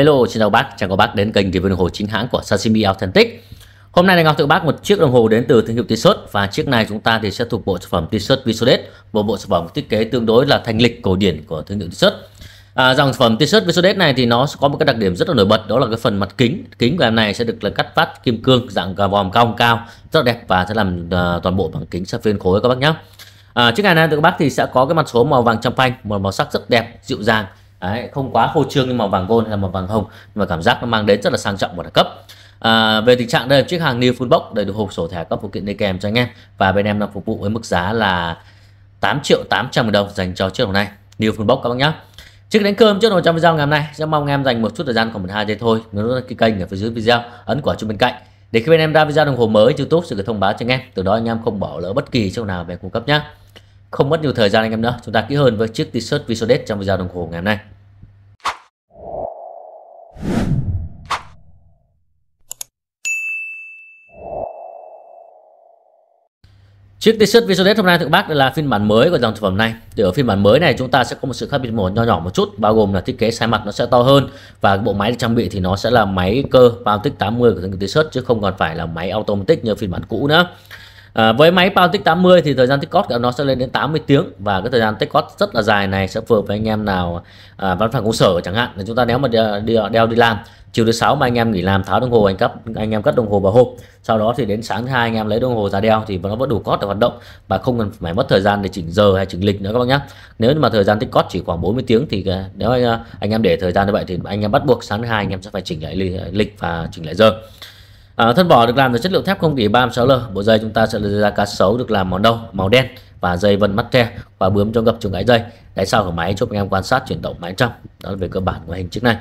Hello, xin chào bác, chào các bác đến kênh review đồng hồ chính hãng của Sashimi Authentic. Hôm nay thì ngọc tự bác một chiếc đồng hồ đến từ thương hiệu Tissot và chiếc này chúng ta thì sẽ thuộc bộ sản phẩm Tissot Visodet, bộ bộ sản phẩm thiết kế tương đối là thanh lịch cổ điển của thương hiệu Tissot. À, dòng sản phẩm T-shirt Visodet này thì nó có một cái đặc điểm rất là nổi bật đó là cái phần mặt kính kính của em này sẽ được là cắt vát kim cương dạng vòm cong cao rất đẹp và sẽ làm uh, toàn bộ bằng kính sapphire khối các bác nhé à, chiếc này này các bác thì sẽ có cái mặt số màu vàng champagne một màu sắc rất đẹp dịu dàng Đấy, không quá khô trương nhưng mà vàng gold hay là vàng hồng nhưng mà cảm giác nó mang đến rất là sang trọng và đẳng cấp À, về tình trạng đây là chiếc hàng New Full Box đầy đủ hộp sổ thẻ các phụ kiện đi kèm cho anh em và bên em đang phục vụ với mức giá là 8 triệu 800 nghìn đồng dành cho chiếc đồng này New Full Box các bác nhé Trước đến cơm trước đồ trong video ngày hôm nay sẽ mong em dành một chút thời gian khoảng một hai giây thôi nhớ đăng ký kênh ở phía dưới video ấn quả chuông bên cạnh để khi bên em ra video đồng hồ mới YouTube sẽ được thông báo cho anh em từ đó anh em không bỏ lỡ bất kỳ chỗ nào về cung cấp nhé không mất nhiều thời gian anh em nữa chúng ta kỹ hơn với chiếc t-shirt Visodet trong video đồng hồ ngày hôm nay Chiếc t-shirt Visonet hôm nay thượng bác là phiên bản mới của dòng sản phẩm này. Thì ở phiên bản mới này chúng ta sẽ có một sự khác biệt một nho nhỏ một chút bao gồm là thiết kế sai mặt nó sẽ to hơn và bộ máy được trang bị thì nó sẽ là máy cơ Pautic 80 của thương hiệu t-shirt chứ không còn phải là máy automatic như phiên bản cũ nữa. À, với máy pound tích 80 thì thời gian tích cót của nó sẽ lên đến 80 tiếng và cái thời gian tích cót rất là dài này sẽ phù hợp với anh em nào à, văn phòng công sở chẳng hạn là chúng ta nếu mà đi, đi, đeo đi làm chiều thứ sáu mà anh em nghỉ làm tháo đồng hồ anh cấp anh em cất đồng hồ vào hộp sau đó thì đến sáng thứ hai anh em lấy đồng hồ ra đeo thì nó vẫn đủ cót để hoạt động và không cần phải mất thời gian để chỉnh giờ hay chỉnh lịch nữa các bác nhé nếu mà thời gian tích cót chỉ khoảng 40 tiếng thì à, nếu anh, à, anh em để thời gian như vậy thì anh em bắt buộc sáng thứ hai anh em sẽ phải chỉnh lại lịch à, và chỉnh lại giờ À, thân vỏ được làm từ chất liệu thép không 0,36L. Bộ dây chúng ta sẽ lấy ra cá sấu được làm màu nâu, màu đen và dây vân mắt tre và bướm cho gập trùng gãy dây. Đáy sau của máy chúc anh em quan sát chuyển động máy trong. Đó là về cơ bản của hình chiếc này.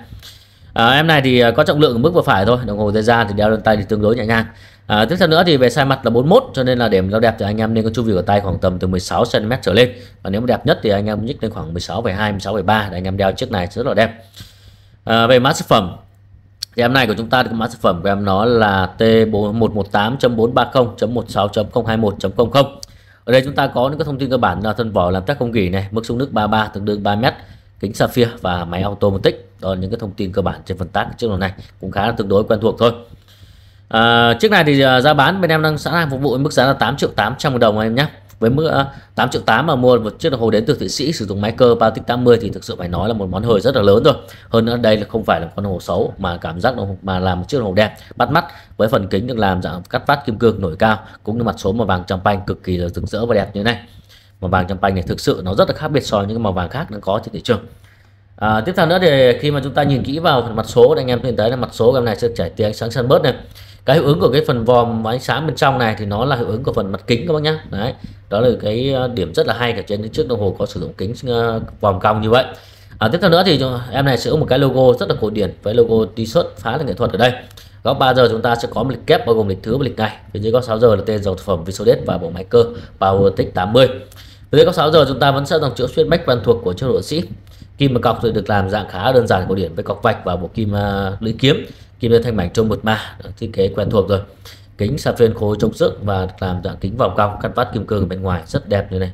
À, em này thì à, có trọng lượng ở mức vừa phải thôi. Đồng hồ dây da thì đeo lên tay thì tương đối nhẹ nhàng. À, tiếp theo nữa thì về size mặt là 41 cho nên là để giao đẹp thì anh em nên có chu vi của tay khoảng tầm từ 16 cm trở lên. Và nếu mà đẹp nhất thì anh em nhích lên khoảng 16,2 16,3 để anh em đeo chiếc này rất là đẹp. À, về mã sản phẩm thì em này của chúng ta thì mã sản phẩm của em nó là T118.430.16.021.00 ở đây chúng ta có những cái thông tin cơ bản là thân vỏ làm tác không gỉ này mức xuống nước 33 tương đương 3 mét kính sapphire và máy automatic đó là những cái thông tin cơ bản trên phần tác chiếc này cũng khá là tương đối quen thuộc thôi à, chiếc này thì à, giá bán bên em đang sẵn hàng phục vụ mức giá là 8 triệu 800 đồng em nhé với mức 8 triệu 8 mà mua một chiếc đồng hồ đến từ Thụy Sĩ sử dụng máy cơ Patek 80 thì thực sự phải nói là một món hời rất là lớn rồi hơn nữa đây là không phải là con hồ xấu mà cảm giác đồng mà làm một chiếc đồng hồ đẹp bắt mắt với phần kính được làm dạng cắt vát kim cương nổi cao cũng như mặt số màu vàng champagne cực kỳ là rực rỡ và đẹp như này màu vàng champagne này thực sự nó rất là khác biệt so với những màu vàng khác đang có trên thị trường à, tiếp theo nữa thì khi mà chúng ta nhìn kỹ vào phần mặt số anh em nhìn thấy là mặt số em này sẽ trải tia ánh sáng sân bớt này cái hiệu ứng của cái phần vòm và ánh sáng bên trong này thì nó là hiệu ứng của phần mặt kính các bác nhá đấy đó là cái ờ, điểm rất là hay cả trên những chiếc đồng hồ có sử dụng kính ờ, vòm cong như vậy à, tiếp theo nữa thì em này sử dụng một cái logo rất là cổ điển với logo t-shirt phá là nghệ thuật ở đây góc 3 giờ chúng ta sẽ có một lịch kép bao gồm lịch thứ và lịch ngày bên dưới góc 6 giờ là tên dòng sản phẩm Visodet và bộ máy cơ Powertech 80 phía dưới góc 6 giờ chúng ta vẫn sẽ dòng chữ xuyên bách quen thuộc của chiếc độ sĩ kim và cọc được làm dạng khá đơn giản cổ điển với cọc vạch và bộ kim uh, lưỡi kiếm kim lên thanh mảnh trông một mà à, thiết kế quen thuộc rồi kính sapphire khối trông sức và làm dạng kính vòng cong cắt vát kim cương bên ngoài rất đẹp như này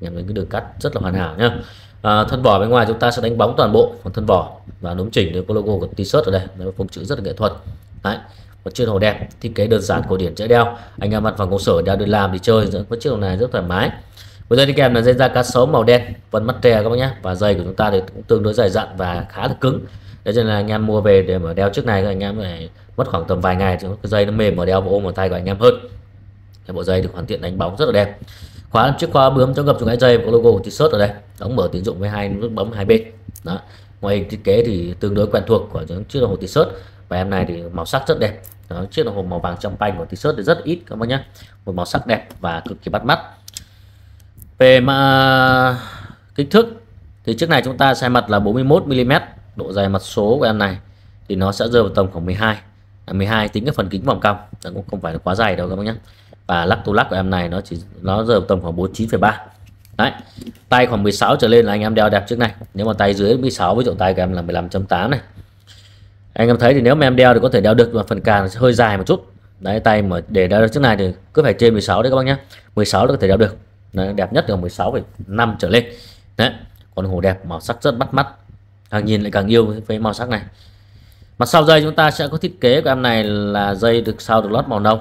nhằm đến cái đường cắt rất là hoàn hảo nhá à, thân vỏ bên ngoài chúng ta sẽ đánh bóng toàn bộ phần thân vỏ và núm chỉnh được logo của t-shirt ở đây nó phông chữ rất là nghệ thuật đấy một chiếc đồ đẹp thiết kế đơn giản cổ điển dễ đeo anh em mặc vào công sở đeo đi làm đi chơi dẫn chiếc đồng này rất thoải mái Vừa rồi đi kèm là dây da cá sấu màu đen, phần mắt trè các bác nhé. Và dây của chúng ta thì cũng tương đối dày dặn và khá là cứng. cho nên là anh em mua về để mà đeo trước này các anh em phải mất khoảng tầm vài ngày cho cái dây nó mềm mà đeo và ôm vào tay của anh em hơn. Cái bộ dây được hoàn thiện đánh bóng rất là đẹp. Khóa chiếc khóa bướm chống ngập chống cái dây có logo của T-shirt ở đây. ống mở tín dụng với hai nút bấm hai bên. Đó. Ngoài hình thiết kế thì tương đối quen thuộc của những chiếc đồng hồ T-shirt và em này thì màu sắc rất đẹp. Đó, chiếc đồng hồ màu vàng trong panh của T-shirt thì rất ít các bác nhé. Một màu sắc đẹp và cực kỳ bắt mắt về mà kích thước thì chiếc này chúng ta sai mặt là 41 mm độ dài mặt số của em này thì nó sẽ rơi vào tầm khoảng 12 là 12 tính cái phần kính vòng cong cũng không phải là quá dài đâu các bác nhé và lắc tu lắc của em này nó chỉ nó rơi vào tầm khoảng 49,3 đấy tay khoảng 16 trở lên là anh em đeo đẹp trước này nếu mà tay dưới 16 với chỗ tay của em là 15.8 này anh em thấy thì nếu mà em đeo thì có thể đeo được mà phần càng hơi dài một chút đấy tay mà để đeo được trước này thì cứ phải trên 16 đấy các bác nhé 16 là có thể đeo được Đấy, đẹp nhất là 16,5 trở lên đấy con hồ đẹp màu sắc rất bắt mắt càng nhìn lại càng yêu với màu sắc này mặt sau dây chúng ta sẽ có thiết kế của em này là dây được sau được lót màu nâu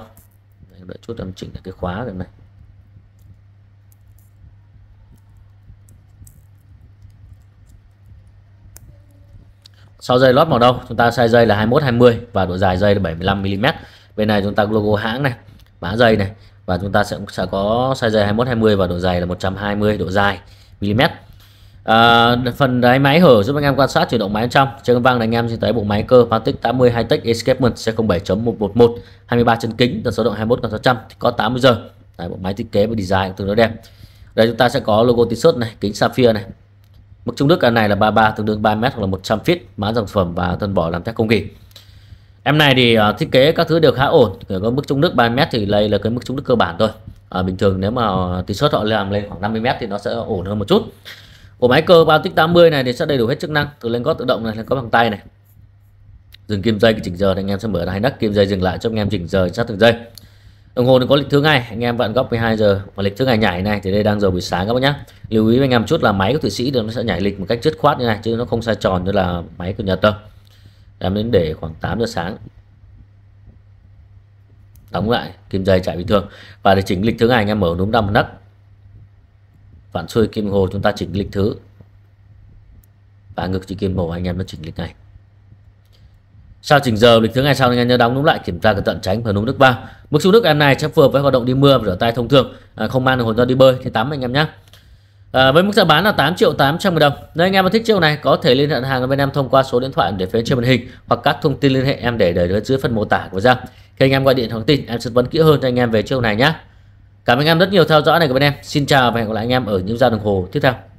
đợi chút em chỉnh lại cái khóa cái này sau dây lót màu nâu chúng ta size dây là 21 20 và độ dài dây là 75 mm bên này chúng ta logo hãng này mã dây này và chúng ta sẽ sẽ có size dày 21 20 và độ dày là 120 độ dài mm à, phần đáy máy hở giúp anh em quan sát chuyển động máy bên trong trên vang anh em nhìn thấy bộ máy cơ Patek 80 Hightech Escapement C07.111 23 chân kính tần số động 21 còn 600 có 80 giờ Đấy, bộ máy thiết kế và design tương đối đẹp đây chúng ta sẽ có logo t-shirt này kính sapphire này mức trung đức cái này là 33 tương đương 3 m hoặc là 100 feet mã sản phẩm và thân vỏ làm thép công gỉ em này thì uh, thiết kế các thứ đều khá ổn Để có mức trung đức 3 m thì đây là cái mức trung đức cơ bản thôi à, bình thường nếu mà ờ, t suất họ làm lên khoảng 50 m thì nó sẽ ổn hơn một chút của máy cơ bao tích 80 này thì sẽ đầy đủ hết chức năng từ lên gót tự động này lên có bằng tay này dừng kim dây chỉnh giờ thì anh em sẽ mở hai nấc kim dây dừng lại cho anh em chỉnh giờ sát từng giây đồng hồ thì có lịch thứ ngày anh em vặn góc 12 giờ và lịch thứ ngày nhảy này thì đây đang giờ buổi sáng các bác nhé lưu ý với anh em chút là máy của thụy sĩ thì nó sẽ nhảy lịch một cách dứt khoát như này chứ nó không sai tròn như là máy của nhật đâu em đến để khoảng 8 giờ sáng đóng lại kim dây chạy bình thường và để chỉnh lịch thứ ngày anh em mở núm đâm nấc phản xuôi kim hồ chúng ta chỉnh lịch thứ và ngược chỉ kim hồ anh em nó chỉnh lịch ngày sau chỉnh giờ lịch thứ ngày sau anh em nhớ đóng đúng lại kiểm tra cẩn thận tránh phần núm nước ba mức xuống nước em này sẽ phù hợp với hoạt động đi mưa rửa tay thông thường à, không mang được hồn ra đi bơi thì tắm anh em nhé À, với mức giá bán là 8 triệu 800 đồng. Nếu anh em mà thích chiếc này có thể liên hệ hàng với em thông qua số điện thoại để phía trên màn hình hoặc các thông tin liên hệ em để để dưới phần mô tả của Giang. Khi anh em gọi điện thông tin em sẽ vấn kỹ hơn cho anh em về chiếc này nhé. Cảm ơn anh em rất nhiều theo dõi này của bên em. Xin chào và hẹn gặp lại anh em ở những giao đồng hồ tiếp theo.